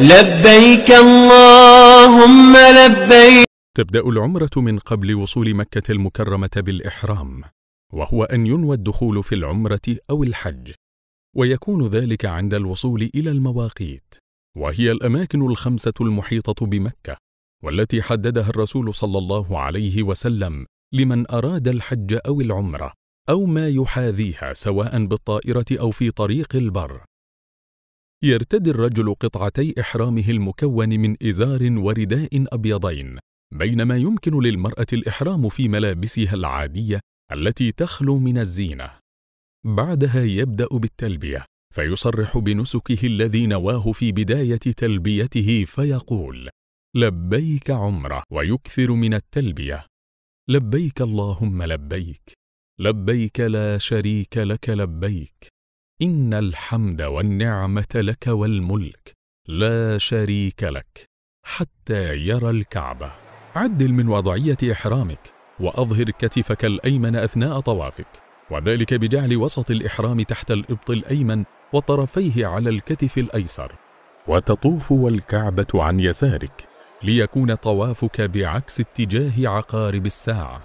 لبيك اللهم لبيك تبدأ العمرة من قبل وصول مكة المكرمة بالإحرام وهو أن ينوى الدخول في العمرة أو الحج ويكون ذلك عند الوصول إلى المواقيت وهي الأماكن الخمسة المحيطة بمكة والتي حددها الرسول صلى الله عليه وسلم لمن أراد الحج أو العمرة أو ما يحاذيها سواء بالطائرة أو في طريق البر يرتدي الرجل قطعتي إحرامه المكون من إزار ورداء أبيضين بينما يمكن للمرأة الإحرام في ملابسها العادية التي تخلو من الزينة بعدها يبدأ بالتلبية فيصرح بنسكه الذي نواه في بداية تلبيته فيقول لبيك عمرة ويكثر من التلبية لبيك اللهم لبيك لبيك لا شريك لك لبيك ان الحمد والنعمه لك والملك لا شريك لك حتى يرى الكعبه عدل من وضعيه احرامك واظهر كتفك الايمن اثناء طوافك وذلك بجعل وسط الاحرام تحت الابط الايمن وطرفيه على الكتف الايسر وتطوف والكعبه عن يسارك ليكون طوافك بعكس اتجاه عقارب الساعه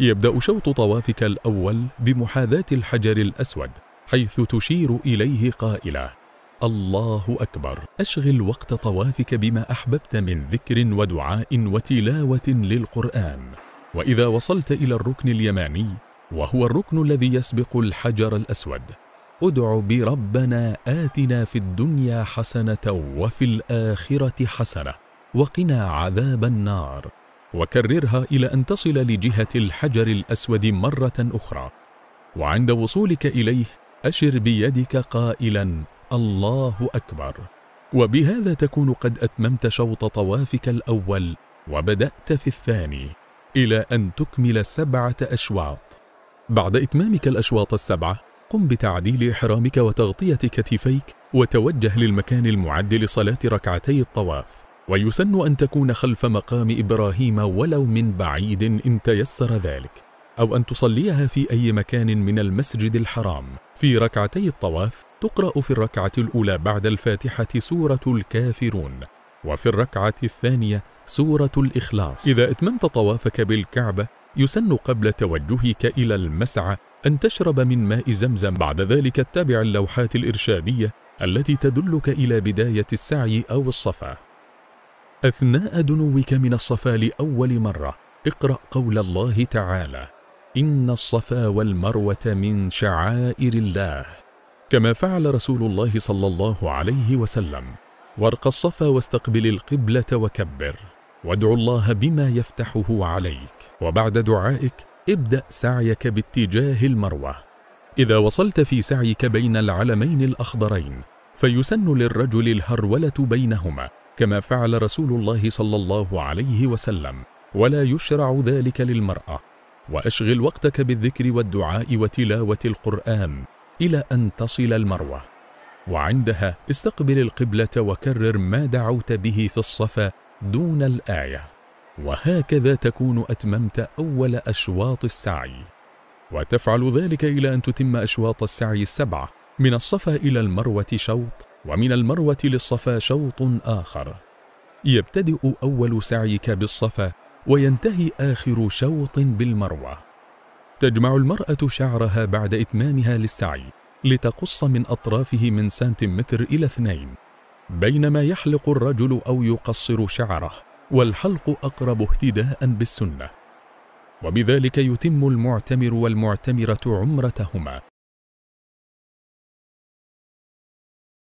يبدا شوط طوافك الاول بمحاذاه الحجر الاسود حيث تشير إليه قائلة الله أكبر أشغل وقت طوافك بما أحببت من ذكر ودعاء وتلاوة للقرآن وإذا وصلت إلى الركن اليماني وهو الركن الذي يسبق الحجر الأسود ادع بربنا آتنا في الدنيا حسنة وفي الآخرة حسنة وقنا عذاب النار وكررها إلى أن تصل لجهة الحجر الأسود مرة أخرى وعند وصولك إليه أشر بيدك قائلا الله أكبر وبهذا تكون قد أتممت شوط طوافك الأول وبدأت في الثاني إلى أن تكمل سبعة أشواط بعد إتمامك الأشواط السبعة قم بتعديل إحرامك وتغطية كتفيك وتوجه للمكان المعد لصلاة ركعتي الطواف ويسن أن تكون خلف مقام إبراهيم ولو من بعيد إن تيسر ذلك أو أن تصليها في أي مكان من المسجد الحرام في ركعتي الطواف تقرأ في الركعة الأولى بعد الفاتحة سورة الكافرون وفي الركعة الثانية سورة الإخلاص إذا أتممت طوافك بالكعبة يسن قبل توجهك إلى المسعى أن تشرب من ماء زمزم بعد ذلك اتبع اللوحات الإرشادية التي تدلك إلى بداية السعي أو الصفا أثناء دنوك من الصفا لأول مرة اقرأ قول الله تعالى إن الصفا والمروة من شعائر الله كما فعل رسول الله صلى الله عليه وسلم وارق الصفا واستقبل القبلة وكبر وادع الله بما يفتحه عليك وبعد دعائك ابدأ سعيك باتجاه المروة إذا وصلت في سعيك بين العلمين الأخضرين فيسن للرجل الهرولة بينهما كما فعل رسول الله صلى الله عليه وسلم ولا يشرع ذلك للمرأة وأشغل وقتك بالذكر والدعاء وتلاوة القرآن إلى أن تصل المروة وعندها استقبل القبلة وكرر ما دعوت به في الصفا دون الآية وهكذا تكون أتممت أول أشواط السعي وتفعل ذلك إلى أن تتم أشواط السعي السبعة من الصفا إلى المروة شوط ومن المروة للصفا شوط آخر يبتدئ أول سعيك بالصفا وينتهي آخر شوط بالمروة تجمع المرأة شعرها بعد إتمامها للسعي لتقص من أطرافه من سنتيمتر إلى اثنين بينما يحلق الرجل أو يقصر شعره والحلق أقرب اهتداء بالسنة وبذلك يتم المعتمر والمعتمرة عمرتهما